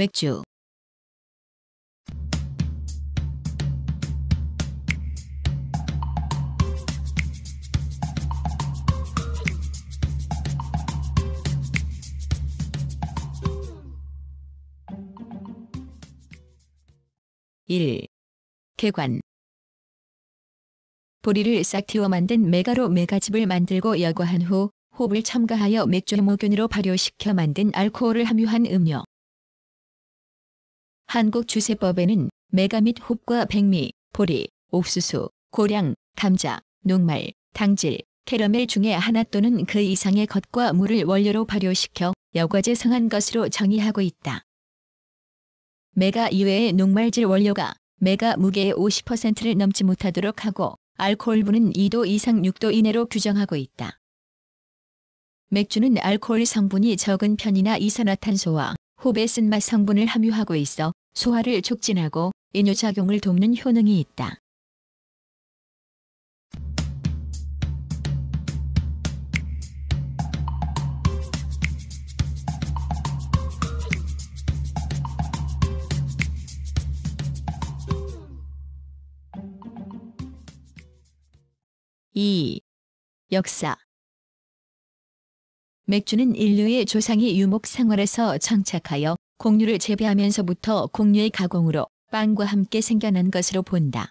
맥주 1. 개관 보리를 싹 틔워 만든 메가로 메가즙을 만들고 여과한 후 홉을 첨가하여 맥주 해모균으로 발효시켜 만든 알코올을 함유한 음료 한국 주세법에는 메가 및 홉과 백미, 보리, 옥수수, 고량, 감자, 녹말, 당질, 캐러멜 중에 하나 또는 그 이상의 것과 물을 원료로 발효시켜 여과제 성한 것으로 정의하고 있다. 메가 이외의 녹말질 원료가 메가 무게의 50%를 넘지 못하도록 하고 알코올분은 2도 이상 6도 이내로 규정하고 있다. 맥주는 알코올 성분이 적은 편이나 이산화탄소와 호베 쓴맛 성분을 함유하고 있어 소화를 촉진하고 이뇨작용을 돕는 효능이 있다. 2. 역사 맥주는 인류의 조상이 유목생활에서 정착하여 공류를 재배하면서부터 공류의 가공으로 빵과 함께 생겨난 것으로 본다.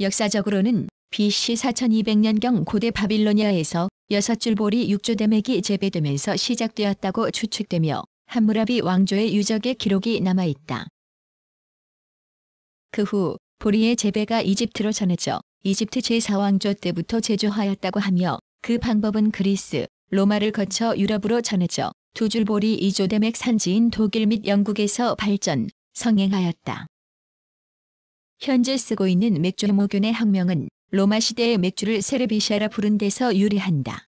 역사적으로는 BC 4200년경 고대 바빌로니아에서 여섯 줄보리 육조대맥이 재배되면서 시작되었다고 추측되며 함무라비 왕조의 유적의 기록이 남아있다. 그 후 보리의 재배가 이집트로 전해져 이집트 제4왕조 때부터 제조하였다고 하며 그 방법은 그리스, 로마를 거쳐 유럽으로 전해져 두줄보리 이조대맥 산지인 독일 및 영국에서 발전, 성행하였다. 현재 쓰고 있는 맥주 모균의 학명은 로마 시대의 맥주를 세르비샤라 부른 데서 유래한다.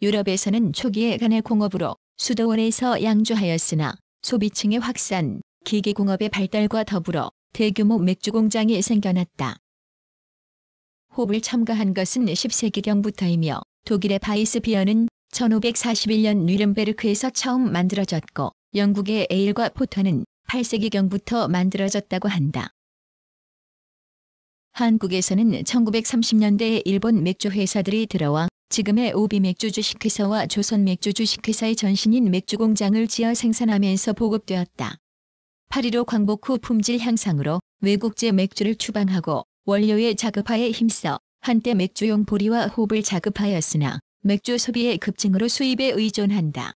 유럽에서는 초기에 간의 공업으로 수도원에서 양주하였으나 소비층의 확산, 기계공업의 발달과 더불어 대규모 맥주 공장이 생겨났다. 홉을 첨가한 것은 10세기경부터이며 독일의 바이스 비어는 1541년 뉘른베르크에서 처음 만들어졌고 영국의 에일과 포터는 8세기경부터 만들어졌다고 한다. 한국에서는 1930년대에 일본 맥주 회사들이 들어와 지금의 오비 맥주 주식회사와 조선 맥주 주식회사의 전신인 맥주 공장을 지어 생산하면서 보급되었다. 8.15 광복 후 품질 향상으로 외국제 맥주를 추방하고 원료의 자급화에 힘써 한때 맥주용 보리와 홉을 자급하였으나 맥주 소비의 급증으로 수입에 의존한다.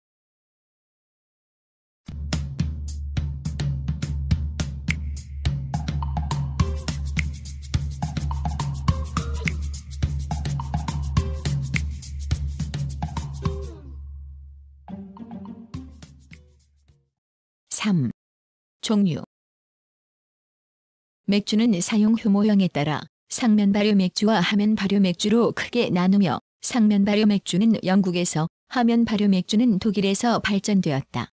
(3) 종류 맥주는 사용 효모형에 따라 상면 발효 맥주와 하면 발효 맥주로 크게 나누며 상면 발효 맥주는 영국에서 하면 발효 맥주는 독일에서 발전되었다.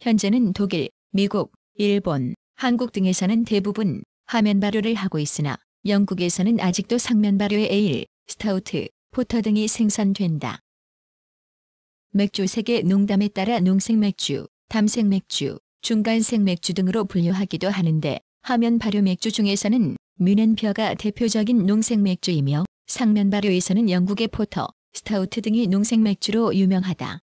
현재는 독일, 미국, 일본, 한국 등에서는 대부분 하면 발효를 하고 있으나 영국에서는 아직도 상면 발효의 에일, 스타우트, 포터 등이 생산된다. 맥주 세계 농담에 따라 농색 맥주, 담색 맥주, 중간색 맥주 등으로 분류하기도 하는데 하면 발효 맥주 중에서는 뮌헨벼가 대표적인 농색 맥주이며 상면발효에서는 영국의 포터, 스타우트 등이 농생 맥주로 유명하다.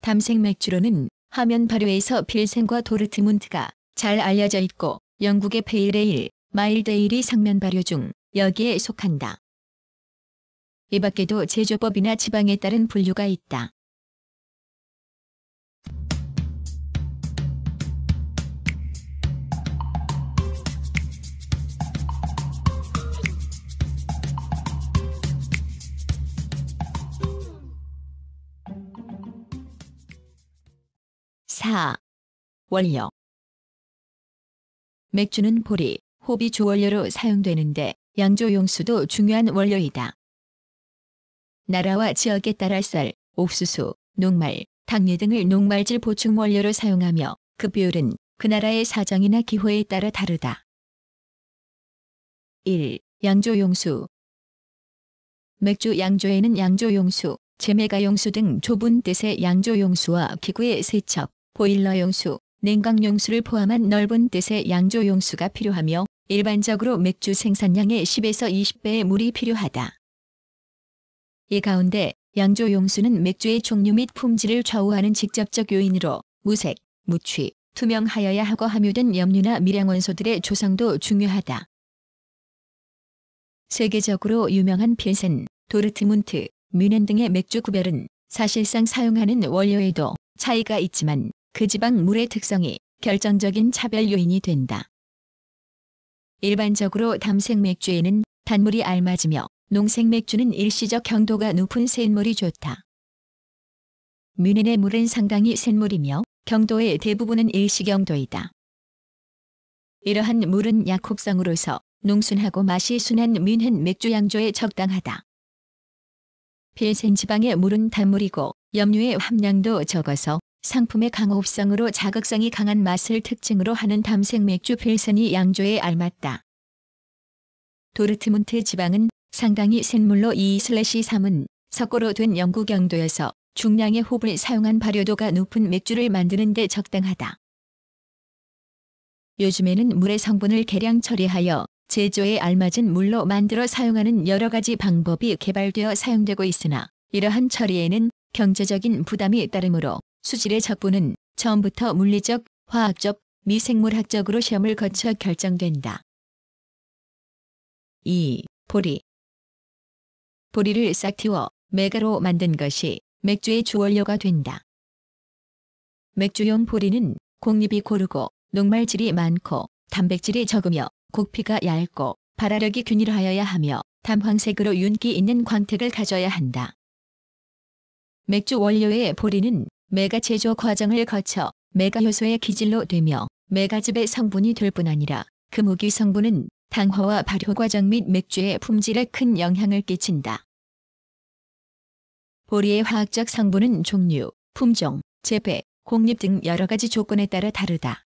담생 맥주로는 하면 발효에서 빌생과 도르트문트가 잘 알려져 있고 영국의 페일레일, 마일데일이 상면 발효 중 여기에 속한다. 이 밖에도 제조법이나 지방에 따른 분류가 있다. 4. 원료 맥주는 보리, 호비 주원료로 사용되는데 양조 용수도 중요한 원료이다. 나라와 지역에 따라 쌀, 옥수수, 녹말, 당류 등을 녹말질 보충 원료로 사용하며 그 비율은 그 나라의 사정이나 기호에 따라 다르다. 1. 양조용수 맥주 양조에는 양조용수, 재매가용수 등 좁은 뜻의 양조용수와 기구의 세척, 보일러 용수, 냉각 용수를 포함한 넓은 뜻의 양조 용수가 필요하며 일반적으로 맥주 생산량의 10에서 20배의 물이 필요하다. 이 가운데 양조 용수는 맥주의 종류 및 품질을 좌우하는 직접적 요인으로 무색, 무취, 투명하여야 하고 함유된 염류나 미량원소들의 조성도 중요하다. 세계적으로 유명한 필센, 도르트문트, 뮌헨 등의 맥주 구별은 사실상 사용하는 원료에도 차이가 있지만 그 지방물의 특성이 결정적인 차별 요인이 된다. 일반적으로 담색맥주에는 단물이 알맞으며 농색맥주는 일시적 경도가 높은 샘물이 좋다. 뮌헨의 물은 상당히 샘물이며 경도의 대부분은 일시경도이다. 이러한 물은 약홉성으로서 농순하고 맛이 순한 뮌헨 맥주 양조에 적당하다. 필센 지방의 물은 단물이고 염류의 함량도 적어서 상품의 강호흡성으로 자극성이 강한 맛을 특징으로 하는 담색 맥주 필선이 양조에 알맞다. 도르트문트 지방은 상당히 센 물로 2-3은 석고로 된영구경도여서 중량의 홉을 사용한 발효도가 높은 맥주를 만드는 데 적당하다. 요즘에는 물의 성분을 계량 처리하여 제조에 알맞은 물로 만들어 사용하는 여러 가지 방법이 개발되어 사용되고 있으나 이러한 처리에는 경제적인 부담이 따르므로 수질의 첩분은 처음부터 물리적, 화학적, 미생물학적으로 시험을 거쳐 결정된다. 2. 보리 보리를 싹 틔워 메가로 만든 것이 맥주의 주원료가 된다. 맥주용 보리는 공잎이 고르고 녹말질이 많고 단백질이 적으며 곡피가 얇고 발화력이 균일하여야 하며 담황색으로 윤기 있는 광택을 가져야 한다. 맥주 원료의 보리는 메가 제조 과정을 거쳐 메가 효소의 기질로 되며 메가즙의 성분이 될 뿐 아니라 그 무기 성분은 당화와 발효 과정 및 맥주의 품질에 큰 영향을 끼친다. 보리의 화학적 성분은 종류, 품종, 재배, 공립 등 여러 가지 조건에 따라 다르다.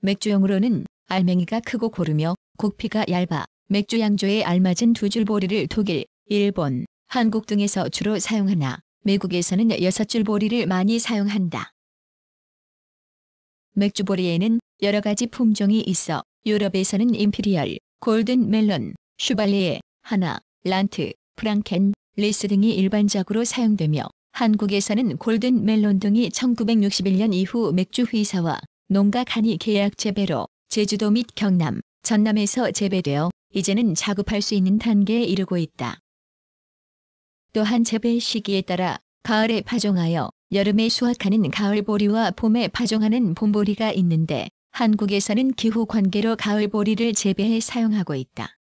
맥주용으로는 알맹이가 크고 고르며 곡피가 얇아 맥주 양조에 알맞은 두 줄 보리를 독일, 일본, 한국 등에서 주로 사용하나 미국에서는 6줄 보리를 많이 사용한다. 맥주보리에는 여러 가지 품종이 있어 유럽에서는 임피리얼, 골든 멜론, 슈발리에, 하나, 란트, 프랑켄, 리스 등이 일반적으로 사용되며 한국에서는 골든 멜론 등이 1961년 이후 맥주 회사와 농가 간이 계약 재배로 제주도 및 경남, 전남에서 재배되어 이제는 작업할 수 있는 단계에 이르고 있다. 또한 재배 시기에 따라 가을에 파종하여 여름에 수확하는 가을보리와 봄에 파종하는 봄보리가 있는데 한국에서는 기후 관계로 가을보리를 재배해 사용하고 있다.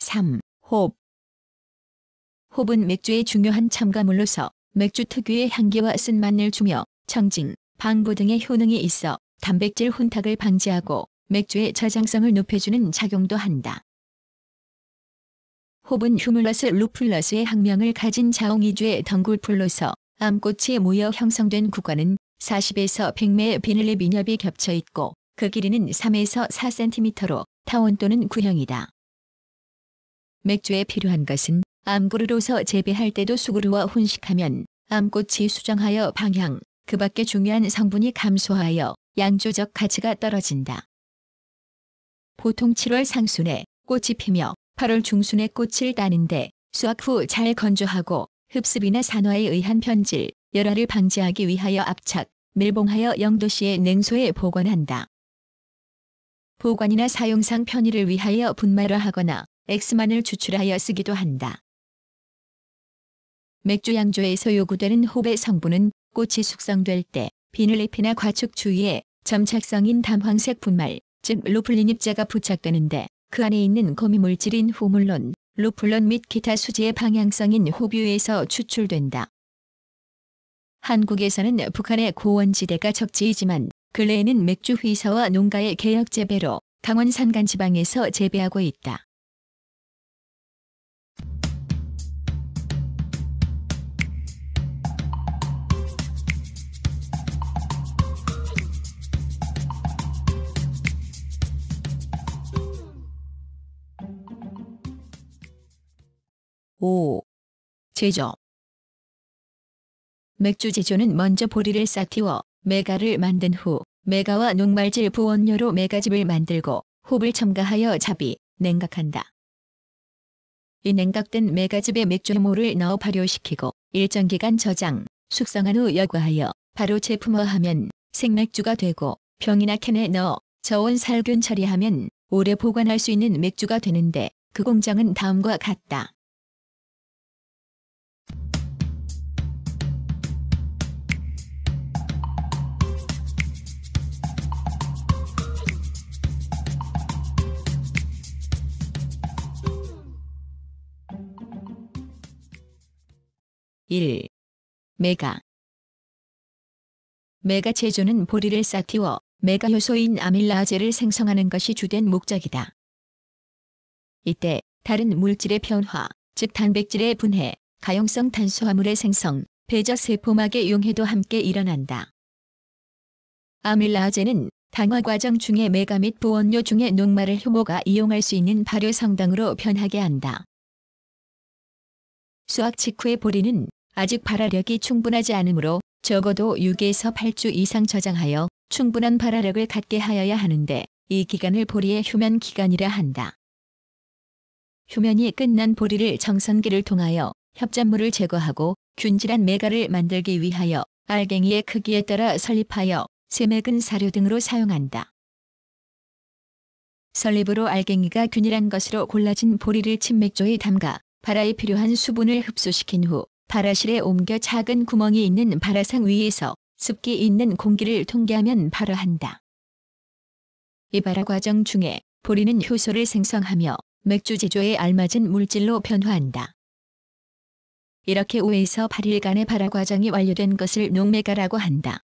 3. 홉 홉은 맥주의 중요한 첨가물로서 맥주 특유의 향기와 쓴맛을 주며 청진, 방부 등의 효능이 있어 단백질 혼탁을 방지하고 맥주의 저장성을 높여주는 작용도 한다. 홉은 휴물러스 루플러스의 학명을 가진 자옹이주의 덩굴풀로서 암꽃이 모여 형성된 구간은 40에서 100매의 비늘의 민엽이 겹쳐 있고 그 길이는 3에서 4cm로 타원 또는 구형이다. 맥주에 필요한 것은 암구르로서 재배할 때도 수구루와 혼식하면 암꽃이 수정하여 방향, 그 밖에 중요한 성분이 감소하여 양조적 가치가 떨어진다. 보통 7월 상순에 꽃이 피며 8월 중순에 꽃을 따는데 수확 후 잘 건조하고 흡습이나 산화에 의한 변질, 열화를 방지하기 위하여 압착, 밀봉하여 영도시의 냉소에 보관한다. 보관이나 사용상 편의를 위하여 분말화 하거나 엑스만을 추출하여 쓰기도 한다. 맥주 양조에서 요구되는 호배 성분은 꽃이 숙성될 때 비닐잎이나 과축 주위에 점착성인 담황색 분말, 즉루플린입자가 부착되는데 그 안에 있는 거미물질인 호물론, 루플론 및 기타 수지의 방향성인 호뷰에서 추출된다. 한국에서는 북한의 고원지대가 적지이지만 근래에는 맥주 회사와 농가의 개혁 재배로 강원 산간 지방에서 재배하고 있다. 5. 제조 맥주 제조는 먼저 보리를 싹틔워 메가를 만든 후 메가와 녹말질 부원료로 메가즙을 만들고 홉을 첨가하여 잡이, 냉각한다. 이 냉각된 메가즙에 맥주모를 넣어 발효시키고 일정 기간 저장, 숙성한 후 여과하여 바로 제품화하면 생맥주가 되고 병이나 캔에 넣어 저온 살균 처리하면 오래 보관할 수 있는 맥주가 되는데 그 공정은 다음과 같다. 1. 메가 메가체조는 보리를 싹틔워 메가효소인 아밀라아제를 생성하는 것이 주된 목적이다. 이때 다른 물질의 변화, 즉 단백질의 분해, 가용성 탄수화물의 생성, 배저세포막의 용해도 함께 일어난다. 아밀라아제는 당화 과정 중에 메가 및 보원료 중에 녹말을 효모가 이용할 수 있는 발효 성당으로 변하게 한다. 수학 직후의 보리는 아직 발화력이 충분하지 않으므로 적어도 6에서 8주 이상 저장하여 충분한 발화력을 갖게 하여야 하는데 이 기간을 보리의 휴면 기간이라 한다. 휴면이 끝난 보리를 정선기를 통하여 협잡물을 제거하고 균질한 메가를 만들기 위하여 알갱이의 크기에 따라 설립하여 세맥은 사료 등으로 사용한다. 설립으로 알갱이가 균일한 것으로 골라진 보리를 침맥조에 담가 발화에 필요한 수분을 흡수시킨 후 발화실에 옮겨 작은 구멍이 있는 발화상 위에서 습기 있는 공기를 통계하면 발화한다. 이 발화 과정 중에 보리는 효소를 생성하며 맥주 제조에 알맞은 물질로 변화한다. 이렇게 5에서 8일간의 발화 과정이 완료된 것을 농매가라고 한다.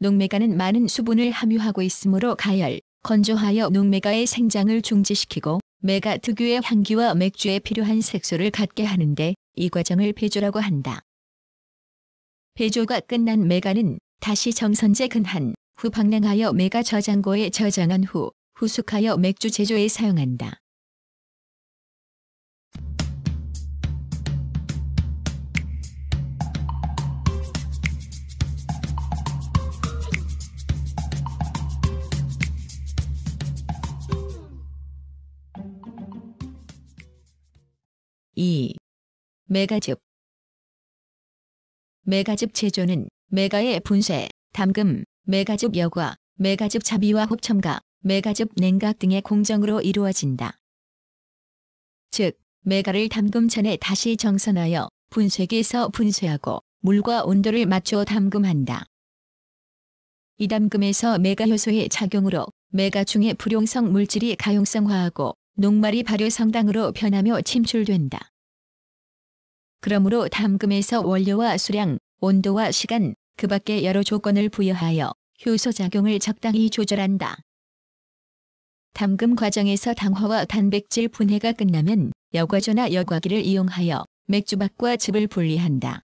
농매가는 많은 수분을 함유하고 있으므로 가열, 건조하여 농매가의 생장을 중지시키고 메가 특유의 향기와 맥주에 필요한 색소를 갖게 하는데 이 과정을 배조라고 한다. 배조가 끝난 메가는 다시 정선제 근한 후 방랑하여 메가 저장고에 저장한 후 후숙하여 맥주 제조에 사용한다. 2. 메가즙 메가즙 제조는 메가의 분쇄, 담금, 메가즙 여과, 메가즙 자비와 홉첨가, 메가즙 냉각 등의 공정으로 이루어진다. 즉, 메가를 담금 전에 다시 정선하여 분쇄기에서 분쇄하고 물과 온도를 맞춰 담금한다. 이 담금에서 메가효소의 작용으로 메가중의 불용성 물질이 가용성화하고 녹말이 발효성당으로 변하며 침출된다. 그러므로 담금에서 원료와 수량, 온도와 시간, 그 밖의 여러 조건을 부여하여 효소작용을 적당히 조절한다. 담금 과정에서 당화와 단백질 분해가 끝나면 여과조나 여과기를 이용하여 맥주박과 즙을 분리한다.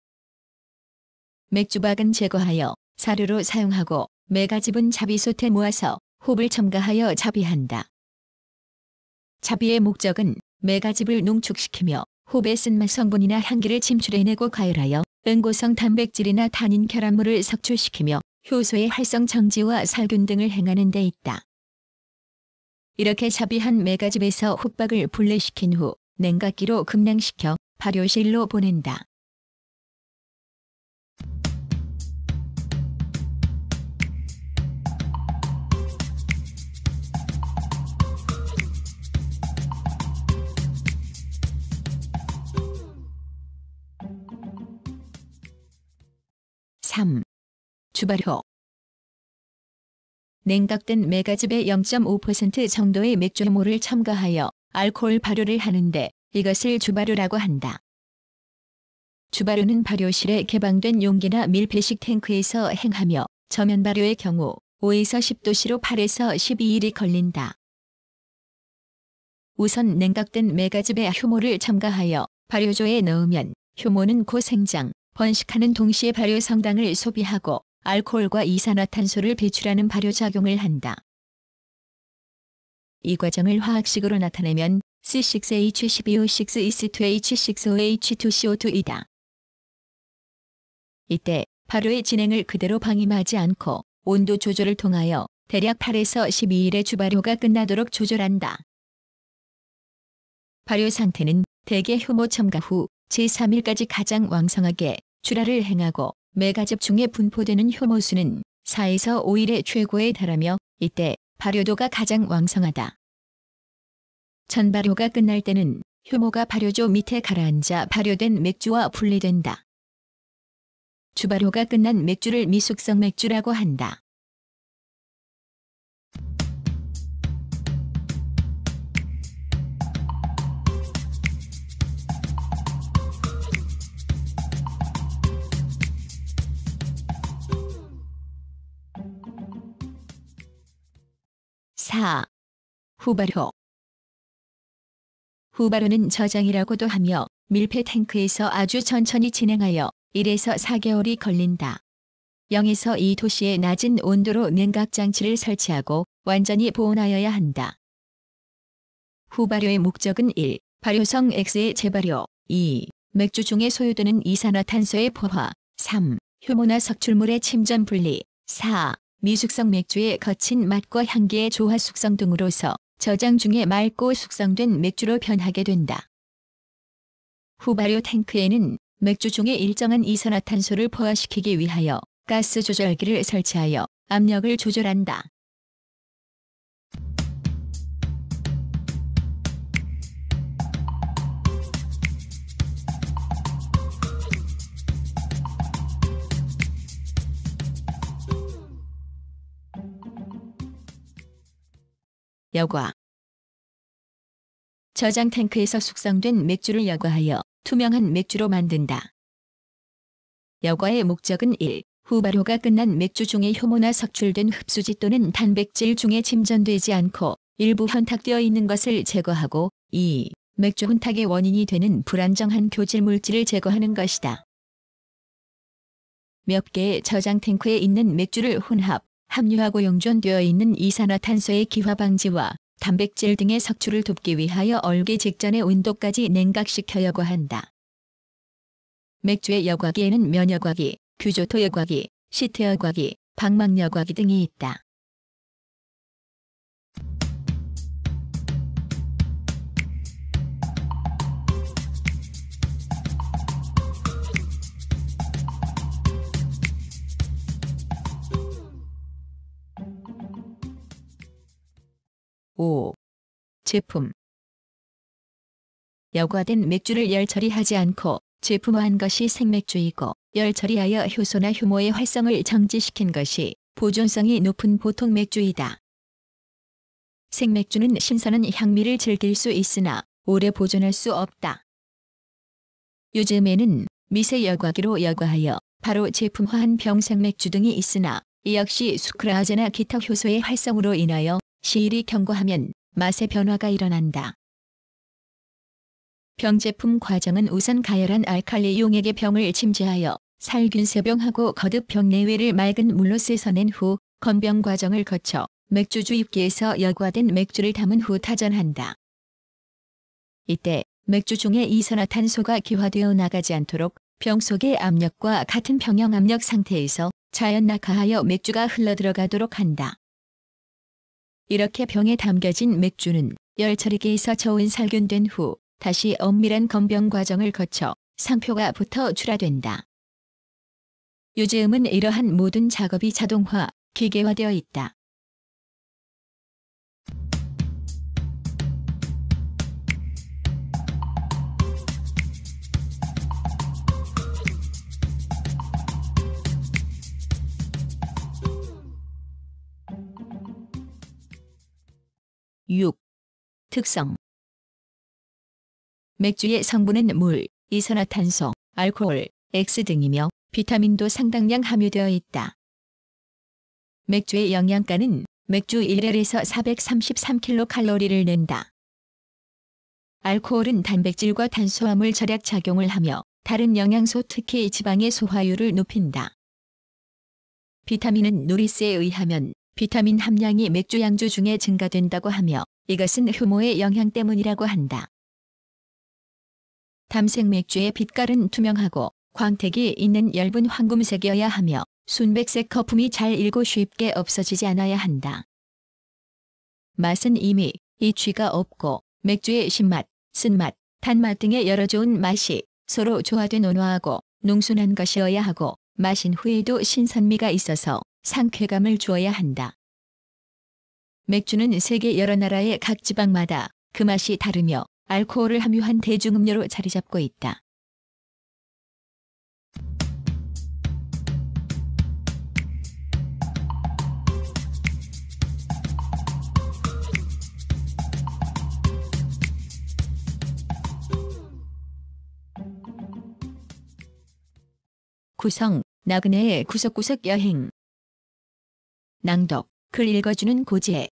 맥주박은 제거하여 사료로 사용하고 메가즙은자비솥에 모아서 홉을 첨가하여 자비한다 자비의 목적은 메가즙을 농축시키며 호배 쓴맛 성분이나 향기를 침출해내고 가열하여 응고성 단백질이나 탄닌 결합물을 석출시키며 효소의 활성 정지와 살균 등을 행하는 데 있다. 이렇게 자비한 메가즙에서 호박을 분리시킨 후 냉각기로 급량시켜 발효실로 보낸다. 3. 주발효 냉각된 메가즙의 0.5% 정도의 맥주효모를 첨가하여 알코올 발효를 하는데 이것을 주발효라고 한다. 주발효는 발효실에 개방된 용기나 밀폐식 탱크에서 행하며 저면 발효의 경우 5에서 10도씨로 8에서 12일이 걸린다. 우선 냉각된 메가즙의 효모를 첨가하여 발효조에 넣으면 효모는 고 생장, 번식하는 동시에 발효 성당을 소비하고 알코올과 이산화탄소를 배출하는 발효 작용을 한다. 이 과정을 화학식으로 나타내면 C6H12O6E2H6OH2CO2이다. 이때 발효의 진행을 그대로 방임하지 않고 온도 조절을 통하여 대략 8에서 12일의 주발효가 끝나도록 조절한다. 발효 상태는 대개 효모 첨가 후 제3일까지 가장 왕성하게 출하를 행하고 매가접 중에 분포되는 효모수는 4에서 5일에 최고에 달하며 이때 발효도가 가장 왕성하다. 전발효가 끝날 때는 효모가 발효조 밑에 가라앉아 발효된 맥주와 분리된다. 주발효가 끝난 맥주를 미숙성 맥주라고 한다. 4. 후바로 후바로는 저장이라고도 하며 밀폐 탱크에서 아주 천천히 진행하여 1에서 4개월이 걸린다. 0에서 2 도시의 낮은 온도로 냉각 장치를 설치하고 완전히 보온하여야 한다. 후발효의 목적은 1. 발효성 X의 재발효 2. 맥주 중에 소유되는 이산화탄소의 포화 3. 효모나 석출물의 침전 분리 4. 미숙성 맥주의 거친 맛과 향기의 조화 숙성 등으로서 저장 중에 맑고 숙성된 맥주로 변하게 된다. 후발효 탱크에는 맥주 중에 일정한 이산화탄소를 포화시키기 위하여 가스 조절기를 설치하여 압력을 조절한다. 여과 저장 탱크에서 숙성된 맥주를 여과하여 투명한 맥주로 만든다. 여과의 목적은 1. 후발효가 끝난 맥주 중에 효모나 석출된 흡수지 또는 단백질 중에 침전되지 않고 일부 현탁되어 있는 것을 제거하고 2. 맥주 혼탁의 원인이 되는 불안정한 교질 물질을 제거하는 것이다. 몇 개의 저장 탱크에 있는 맥주를 혼합, 합류하고 용존되어 있는 이산화탄소의 기화 방지와 단백질 등의 석출을 돕기 위하여 얼기 직전의 온도까지 냉각시켜여고 한다. 맥주의 여과기에는 면여과기, 규조토 여과기, 시트 여과기, 방망 여과기 등이 있다. 5. 제품 여과된 맥주를 열 처리하지 않고 제품화한 것이 생맥주이고 열 처리하여 효소나 효모의 활성을 정지시킨 것이 보존성이 높은 보통 맥주이다. 생맥주는 신선한 향미를 즐길 수 있으나 오래 보존할 수 없다. 요즘에는 미세 여과기로 여과하여 바로 제품화한 병생맥주 등이 있으나 이 역시 수크라제나 기타 효소의 활성으로 인하여 시일이 경과하면 맛의 변화가 일어난다. 병 제품 과정은 우선 가열한 알칼리 용액의 병을 침지하여 살균 세병하고 거듭 병 내외를 맑은 물로 씻어낸 후 건병 과정을 거쳐 맥주 주입기에서 여과된 맥주를 담은 후 타전한다. 이때 맥주 중에 이산화탄소가 기화되어 나가지 않도록 병 속의 압력과 같은 병형 압력 상태에서 자연 낙하하여 맥주가 흘러들어가도록 한다. 이렇게 병에 담겨진 맥주는 열처리기에서 저온 살균된 후 다시 엄밀한 검병 과정을 거쳐 상표가 붙어 출하된다. 요즘은 이러한 모든 작업이 자동화, 기계화되어 있다. 6. 특성 맥주의 성분은 물, 이산화탄소, 알코올, X 등이며 비타민도 상당량 함유되어 있다. 맥주의 영양가는 맥주 1헬에서 433kcal를 낸다. 알코올은 단백질과 탄수화물 절약 작용을 하며 다른 영양소 특히 지방의 소화율을 높인다. 비타민은 누리스에 의하면 비타민 함량이 맥주 양주 중에 증가된다고 하며 이것은 효모의 영향 때문이라고 한다. 담색 맥주의 빛깔은 투명하고 광택이 있는 엷은 황금색이어야 하며 순백색 거품이 잘 일고 쉽게 없어지지 않아야 한다. 맛은 이미 이취가 없고 맥주의 신맛, 쓴맛, 단맛 등의 여러 좋은 맛이 서로 조화된 온화하고 농순한 것이어야 하고 마신 후에도 신선미가 있어서 상쾌감을 주어야 한다. 맥주는 세계 여러 나라의 각 지방마다 그 맛이 다르며 알코올을 함유한 대중음료로 자리 잡고 있다. 구성, 나그네의 구석구석 여행 낭독, 글 읽어주는 고지혜.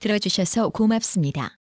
들어주셔서 고맙습니다.